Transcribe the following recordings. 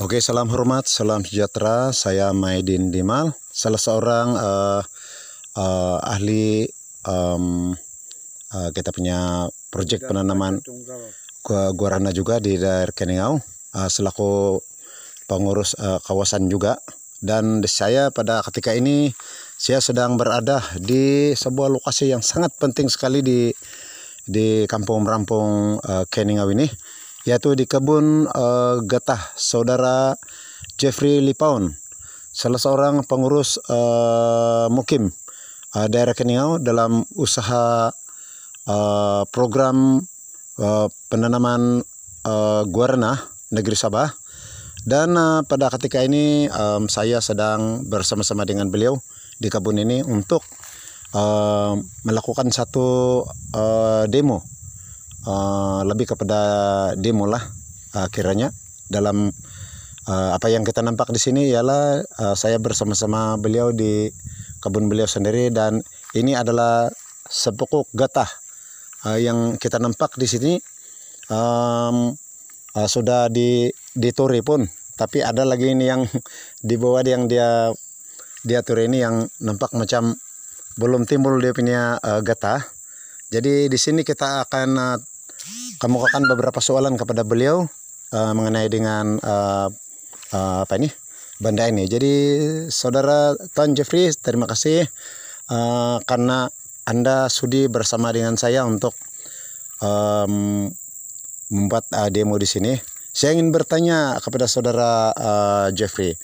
Oke, salam hormat, salam sejahtera. Saya Maidin Dimal, salah seorang uh, uh, ahli um, uh, kita punya proyek penanaman guarana juga di daerah Keningau, uh, selaku pengurus uh, kawasan juga. Dan saya pada ketika ini saya sedang berada di sebuah lokasi yang sangat penting sekali di di Kampung Merampung uh, Keningau ini yaitu di kebun uh, getah saudara Jeffrey Lipaun, salah seorang pengurus uh, mukim uh, daerah Keningau dalam usaha uh, program uh, penanaman uh, guarna negeri Sabah. Dan uh, pada ketika ini um, saya sedang bersama-sama dengan beliau di kebun ini untuk uh, melakukan satu uh, demo uh, lebih kepada demo lah uh, kiranya dalam uh, apa yang kita nampak di sini ialah uh, saya bersama-sama beliau di kebun beliau sendiri dan ini adalah sepukuk getah uh, yang kita nampak di sini um, uh, sudah di dituri pun tapi ada lagi ini yang di bawah yang dia dia turi ini yang nampak macam belum timbul dia punya uh, getah jadi di sini kita akan uh, kemukakan beberapa soalan kepada beliau uh, mengenai dengan uh, uh, apa ini benda ini. Jadi saudara Tuan Jeffrey terima kasih uh, karena anda sudi bersama dengan saya untuk um, membuat uh, demo di sini. Saya ingin bertanya kepada saudara uh, Jeffrey,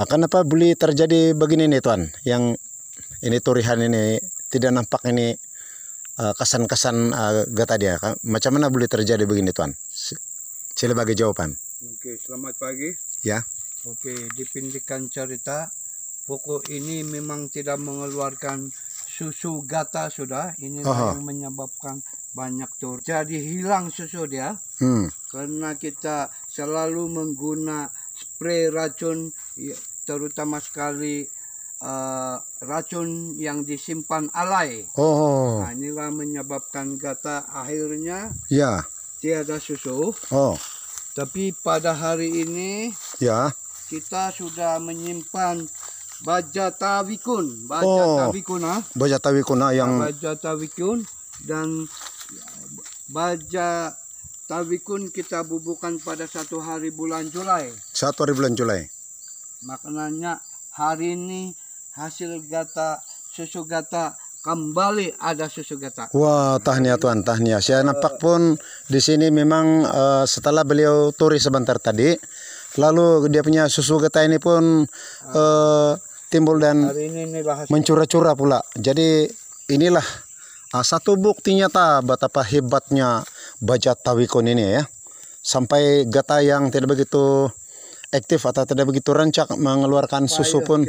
akan apa beli terjadi begini nih tuan? Yang ini turihan ini tidak nampak ini Eh, kesan-kesan uh, kata dia macam mana boleh terjadi begini tuan sila bagi jawaban oke selamat pagi ya oke dipindikan cerita pokok ini memang tidak mengeluarkan susu gata sudah ini oh. yang menyebabkan banyak tur jadi hilang susu dia hmm. karena kita selalu menggunakan spray racun ya, terutama sekali Eh, racun yang disimpan alay. Oh. Nah, inilah menyebabkan gata akhirnya ya. tiada susu. Oh. Tapi pada hari ini ya kita sudah menyimpan baja tawikun, baja oh. tawikun ah. Baja tawikun ah, yang baja tawikun dan baja tawikun kita bubuhkan pada satu hari bulan Julai. Satu hari bulan Julai. Maknanya hari ini hasil gata susu gata kembali ada susu gata. Wah, tahniah tuan, tahniah. Saya nampak pun di sini memang uh, setelah beliau turis sebentar tadi, lalu dia punya susu gata ini pun uh, timbul dan mencurah cura pula. Jadi inilah uh, satu bukti nyata betapa hebatnya bajat tawikon ini ya. Sampai gata yang tidak begitu aktif atau tidak begitu rancak mengeluarkan susu pun.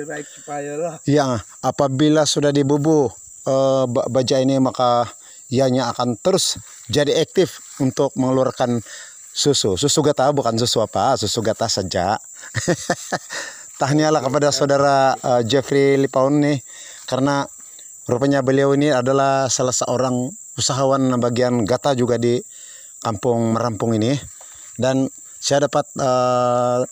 Ya, apabila sudah dibubuh uh, baja ini maka ianya akan terus jadi aktif untuk mengeluarkan susu. Susu gata bukan susu apa, susu gata saja. tahniahlah kepada iya. saudara uh, Jeffrey Lipaun nih karena rupanya beliau ini adalah salah seorang usahawan bagian gata juga di kampung Merampung ini dan saya dapat uh,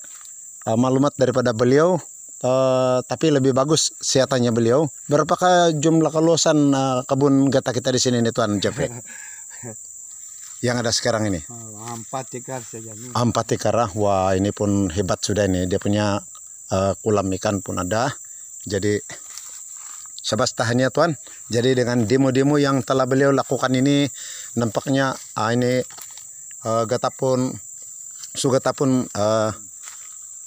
uh, maklumat daripada beliau uh, tapi lebih bagus sehatannya beliau. Berapakah jumlah keluasan uh, kebun gata kita di sini nih Tuan Jepri? yang ada sekarang ini? Empat tikar saja. Empat tikar, ah. wah ini pun hebat sudah ini. Dia punya uh, kolam ikan pun ada. Jadi tahannya Tuan. Jadi dengan demo-demo yang telah beliau lakukan ini, nampaknya uh, ini uh, gata pun, sugata pun uh,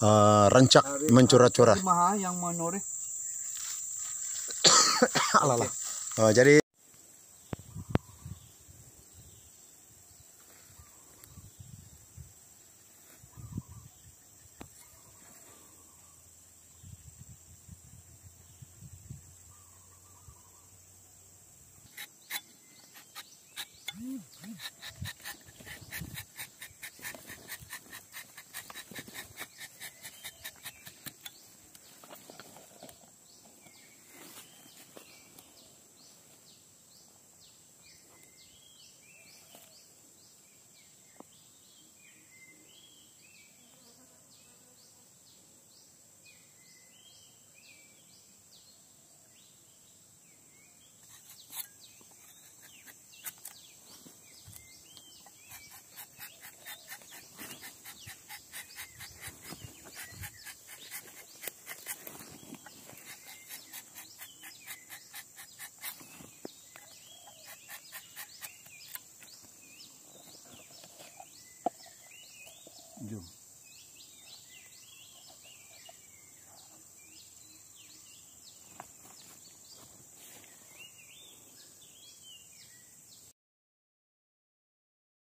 uh, rencak mencurah-curah. yang menoreh. Alalah. Okay. Uh, eh, jadi